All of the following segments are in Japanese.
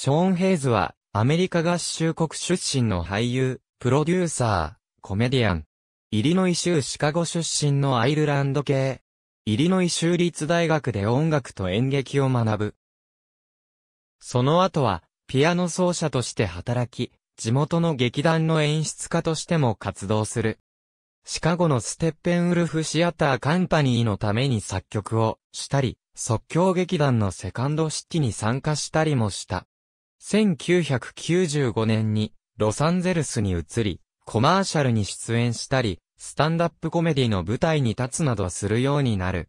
ショーン・ヘイズは、アメリカ合衆国出身の俳優、プロデューサー、コメディアン。イリノイ州シカゴ出身のアイルランド系。イリノイ州立大学で音楽と演劇を学ぶ。その後は、ピアノ奏者として働き、地元の劇団の演出家としても活動する。シカゴのステッペンウルフシアターカンパニーのために作曲をしたり、即興劇団のセカンドシティに参加したりもした。1995年にロサンゼルスに移り、コマーシャルに出演したり、スタンダップコメディの舞台に立つなどするようになる。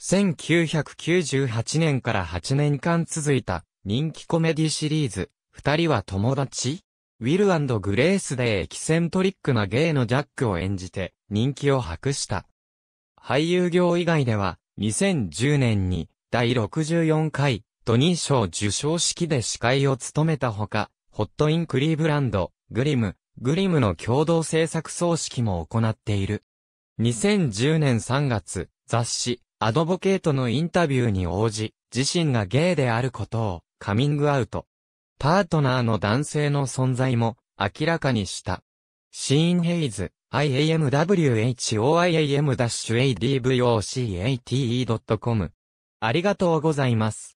1998年から8年間続いた人気コメディシリーズ、二人は友達ウィルグレースでエキセントリックなゲイのジャックを演じて人気を博した。俳優業以外では2010年に第64回トニー賞受賞式で司会を務めたほか、ホットインクリーブランド、グリム、グリムの共同制作葬式も行っている。2010年3月、雑誌、アドボケートのインタビューに応じ、自身がゲイであることをカミングアウト。パートナーの男性の存在も明らかにした。シーンヘイズ、iamwhoiam-advoce.com a t。ありがとうございます。